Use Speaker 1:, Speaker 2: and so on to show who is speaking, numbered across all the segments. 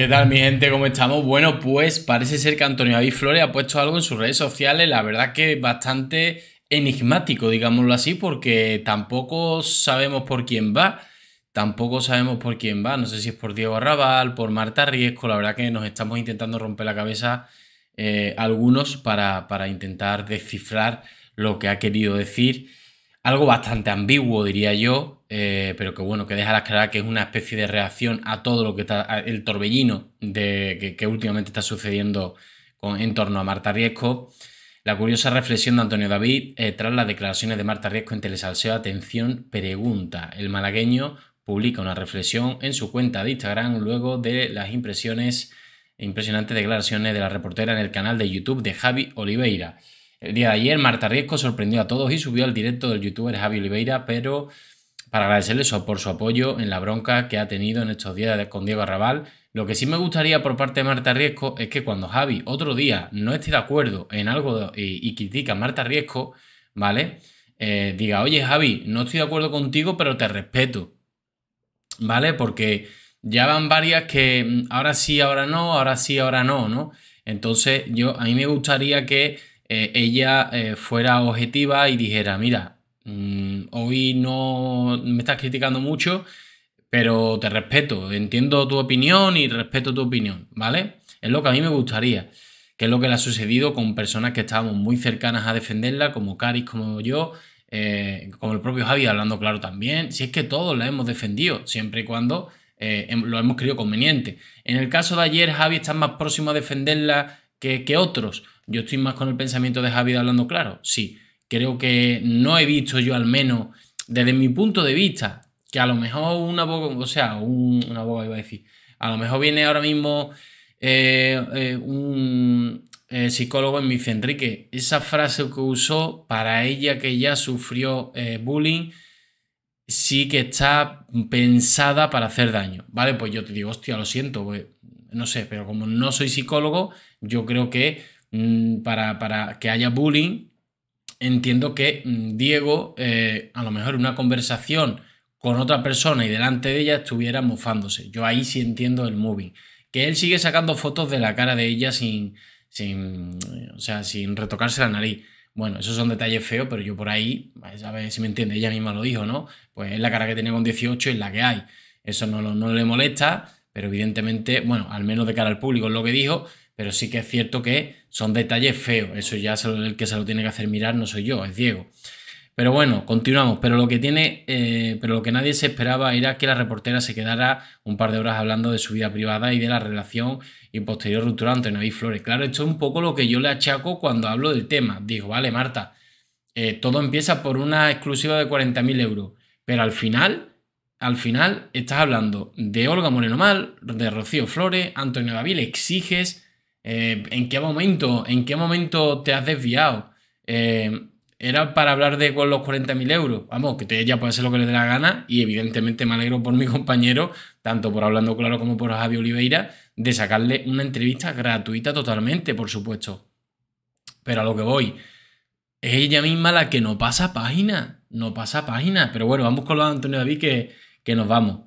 Speaker 1: ¿Qué tal mi gente? ¿Cómo estamos? Bueno, pues parece ser que Antonio David Flores ha puesto algo en sus redes sociales, la verdad que bastante enigmático, digámoslo así, porque tampoco sabemos por quién va, tampoco sabemos por quién va, no sé si es por Diego Arrabal, por Marta Riesco, la verdad que nos estamos intentando romper la cabeza eh, algunos para, para intentar descifrar lo que ha querido decir algo bastante ambiguo, diría yo, eh, pero que bueno, que deja las claras que es una especie de reacción a todo lo que está, el torbellino de, que, últimamente está sucediendo en torno a Marta Riesco. La curiosa reflexión de Antonio David eh, tras las declaraciones de Marta Riesco en Telesalseo, atención, pregunta. El malagueño publica una reflexión en su cuenta de Instagram luego de las impresiones, impresionantes declaraciones de la reportera en el canal de YouTube de Javi Oliveira. El día de ayer, Marta Riesco sorprendió a todos y subió al directo del youtuber Javi Oliveira, pero para agradecerle por su apoyo en la bronca que ha tenido en estos días con Diego Arrabal. Lo que sí me gustaría por parte de Marta Riesco es que cuando Javi otro día no esté de acuerdo en algo y, critica a Marta Riesco, ¿vale? Eh, diga, oye Javi, no estoy de acuerdo contigo, pero te respeto, ¿vale? Porque ya van varias que ahora sí, ahora no, ahora sí, ahora no, ¿no? Entonces, yo a mí me gustaría que eh, ella eh, fuera objetiva y dijera, mira, mm, hoy no me estás criticando mucho, pero te respeto, entiendo tu opinión y respeto tu opinión, ¿vale? Es lo que a mí me gustaría, que es lo que le ha sucedido con personas que estábamos muy cercanas a defenderla, como Caris, como yo, eh, como el propio Javi, hablando claro también, si es que todos la hemos defendido, siempre y cuando lo hemos creído conveniente. En el caso de ayer, Javi está más próximo a defenderla que, que otros, ¿Yo estoy más con el pensamiento de Javi hablando claro? Sí. Creo que no he visto yo al menos, desde mi punto de vista, que a lo mejor una abogado, o sea, una boca iba a decir, a lo mejor viene ahora mismo eh, eh, un eh, psicólogo me dice, Enrique, esa frase que usó para ella que ya sufrió bullying, sí que está pensada para hacer daño. Vale, pues yo te digo, hostia, lo siento, pues, no sé, pero como no soy psicólogo, yo creo que Mm, para, que haya bullying, entiendo que mm, Diego, eh, a lo mejor en una conversación con otra persona y delante de ella estuviera mofándose. Yo ahí sí entiendo el moving. Que él sigue sacando fotos de la cara de ella sin, o sea, sin retocarse la nariz. Bueno, esos son detalles feos, pero yo por ahí, a ver si me entiende, ella misma lo dijo, ¿no? Pues es la cara que tiene con 18 y la que hay. Eso no, no le molesta, pero evidentemente, bueno, al menos de cara al público es lo que dijo, pero sí que es cierto que son detalles feos. Eso ya es el que se lo tiene que hacer mirar no soy yo, es Diego. Pero bueno, continuamos. Pero lo que tiene, eh, pero lo que nadie se esperaba era que la reportera se quedara un par de horas hablando de su vida privada y de la relación y posterior ruptura entre y Flores. Claro, esto es un poco lo que yo le achaco cuando hablo del tema. Digo, vale, Marta, eh, todo empieza por una exclusiva de 40.000 euros. Pero al final, al final, estás hablando de Olga Moreno Mal, de Rocío Flores, Antonio le exiges eh, ¿En qué momento? ¿En qué momento te has desviado? Eh, era para hablar de con los 40.000 euros. Vamos, que ella puede hacer lo que le dé la gana y evidentemente me alegro por mi compañero, tanto por Hablando Claro como por Javi Oliveira, de sacarle una entrevista gratuita totalmente, por supuesto. Pero a lo que voy, es ella misma la que no pasa página, no pasa página. Pero bueno, vamos con lo de Antonio David que, que nos vamos.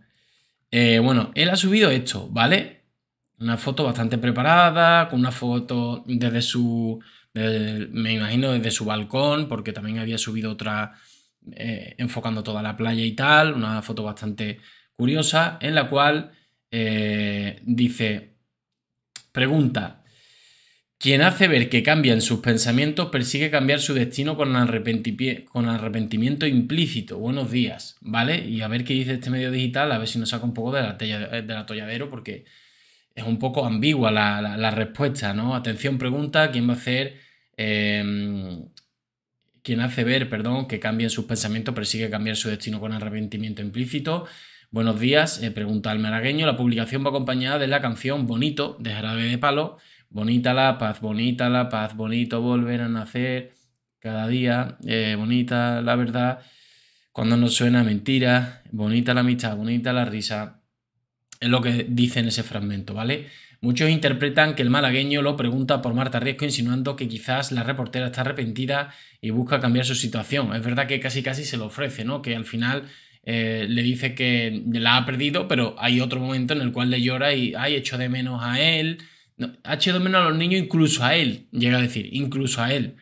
Speaker 1: Eh, bueno, él ha subido esto, ¿vale? Una foto bastante preparada, con una foto desde su, me imagino desde su balcón, porque también había subido otra eh, enfocando toda la playa y tal, una foto bastante curiosa, en la cual eh, dice, pregunta, quien hace ver que cambian sus pensamientos persigue cambiar su destino con, arrepentimiento, implícito. Buenos días, ¿vale? Y a ver qué dice este medio digital, a ver si nos saca un poco de la, de la atolladero, porque es un poco ambigua la, respuesta, ¿no? Atención, pregunta, ¿quién va a hacer... Em, quién hace ver, perdón, que cambien sus pensamientos, persigue cambiar su destino con arrepentimiento implícito. Buenos días, eh, pregunta al maragueño. La publicación va acompañada de la canción Bonito de Jarabe de Palo. Bonita la paz, bonita la paz, bonito volver a nacer cada día, eh, bonita la verdad, cuando nos suena mentira, bonita la amistad, bonita la risa, es lo que dice en ese fragmento, ¿vale? Muchos interpretan que el malagueño lo pregunta por Marta Riesco, insinuando que quizás la reportera está arrepentida y busca cambiar su situación. Es verdad que casi casi se lo ofrece, ¿no? Que al final eh, le dice que la ha perdido, pero hay otro momento en el cual le llora y, ay, hecho de menos a él. ha hecho de menos a los niños, incluso a él, llega a decir, incluso a él.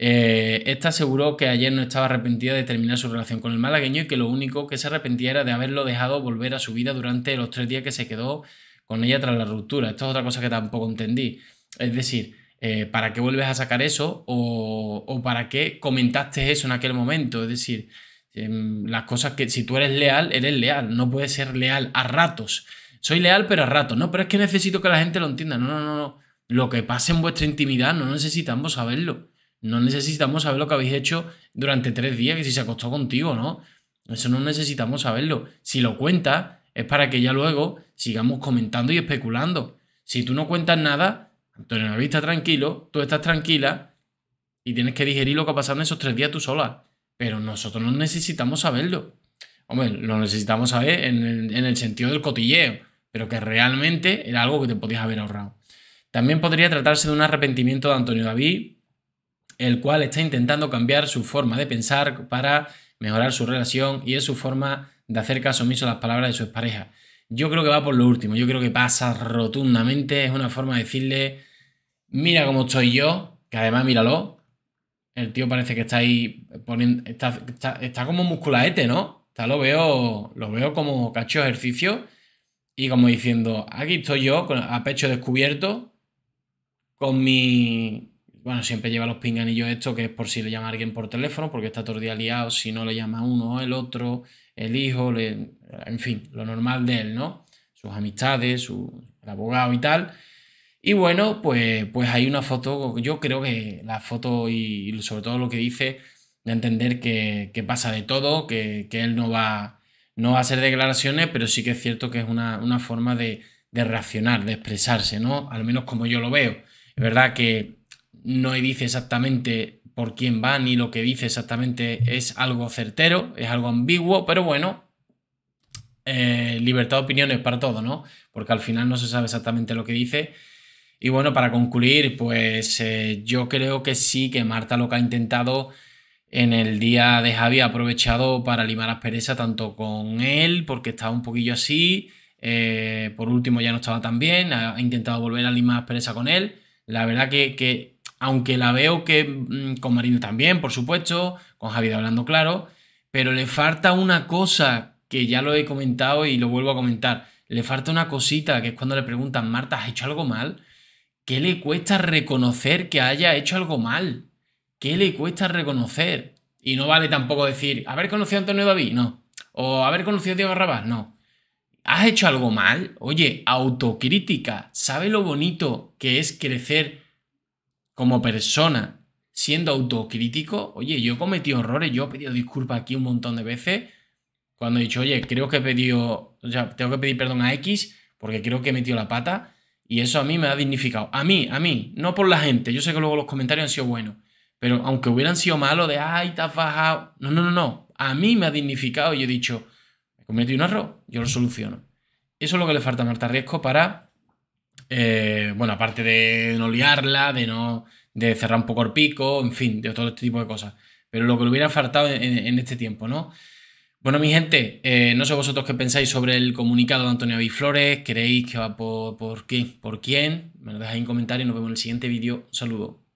Speaker 1: Eh, esta aseguró que ayer no estaba arrepentida de terminar su relación con el malagueño y que lo único que se arrepentía era de haberlo dejado volver a su vida durante los tres días que se quedó con ella tras la ruptura. Esto es otra cosa que tampoco entendí. Es decir, eh, ¿para qué vuelves a sacar eso? O, para qué comentaste eso en aquel momento? Es decir, em, las cosas que si tú eres leal, eres leal. No puedes ser leal a ratos. Soy leal, pero a ratos. No, pero es que necesito que la gente lo entienda. No, no, no. Lo que pasa en vuestra intimidad no necesitamos saberlo. No necesitamos saber lo que habéis hecho durante tres días, que si se acostó contigo, ¿no? Eso no necesitamos saberlo. Si lo cuentas, es para que ya luego sigamos comentando y especulando. Si tú no cuentas nada, Antonio David está tranquilo, tú estás tranquila y tienes que digerir lo que ha pasado en esos tres días tú sola. Pero nosotros no necesitamos saberlo. Hombre, lo necesitamos saber en el, en el sentido del cotilleo, pero que realmente era algo que te podías haber ahorrado. También podría tratarse de un arrepentimiento de Antonio David el cual está intentando cambiar su forma de pensar para mejorar su relación y es su forma de hacer caso omiso a las palabras de su pareja. Yo creo que va por lo último, yo creo que pasa rotundamente, es una forma de decirle, mira cómo estoy yo, que además míralo, el tío parece que está ahí poniendo, está, está, como musculaete, ¿no? Está, lo veo, lo veo como cacho ejercicio y como diciendo, aquí estoy yo, a pecho descubierto, con mi bueno, siempre lleva los pinganillos esto, que es por si le llama alguien por teléfono, porque está todo el día liado, si no le llama uno, o el otro, el hijo, en fin, lo normal de él, ¿no? Sus amistades, su... el abogado y tal. Y bueno, pues, pues hay una foto, yo creo que la foto y, sobre todo lo que dice, de entender que, pasa de todo, que, él no va, no va a hacer declaraciones, pero sí que es cierto que es una, forma de, de reaccionar, de expresarse, ¿no? Al menos como yo lo veo. Es verdad que no dice exactamente por quién va ni lo que dice exactamente es algo certero, es algo ambiguo, pero bueno, eh, libertad de opiniones para todo, ¿no? Porque al final no se sabe exactamente lo que dice. Y bueno, para concluir, pues eh, yo creo que sí, que Marta lo que ha intentado en el día de Javi ha aprovechado para limar aspereza tanto con él, porque estaba un poquillo así, eh, por último ya no estaba tan bien, ha intentado volver a limar pereza con él. La verdad que, que aunque la veo que mm, con Marino también, por supuesto, con Javier hablando claro, pero le falta una cosa que ya lo he comentado y lo vuelvo a comentar. Le falta una cosita que es cuando le preguntan, Marta, ¿has hecho algo mal? ¿Qué le cuesta reconocer que haya hecho algo mal? ¿Qué le cuesta reconocer? Y no vale tampoco decir, haber conocido a Antonio David, no. O haber conocido a Diego Rabás, no. ¿Has hecho algo mal? Oye, autocrítica. ¿Sabe lo bonito que es crecer como persona, siendo autocrítico, oye, yo he cometido errores, yo he pedido disculpas aquí un montón de veces, cuando he dicho, oye, creo que he pedido, o sea, tengo que pedir perdón a X porque creo que he metido la pata, y eso a mí me ha dignificado. A mí, a mí, no por la gente, yo sé que luego los comentarios han sido buenos, pero aunque hubieran sido malos, de, ay, te has bajado, no, no, no, no, a mí me ha dignificado y yo he dicho, he cometido un error, yo lo soluciono. Eso es lo que le falta a Marta Riesco para eh, bueno, aparte de no liarla, de no de cerrar un poco el pico, en fin, de todo este tipo de cosas. Pero lo que le hubiera faltado en, este tiempo, ¿no? Bueno, mi gente, eh, no sé vosotros qué pensáis sobre el comunicado de Antonio Aviflores. ¿Creéis que va por, por qué? ¿Por quién? Me lo dejáis en comentarios. Nos vemos en el siguiente vídeo. saludo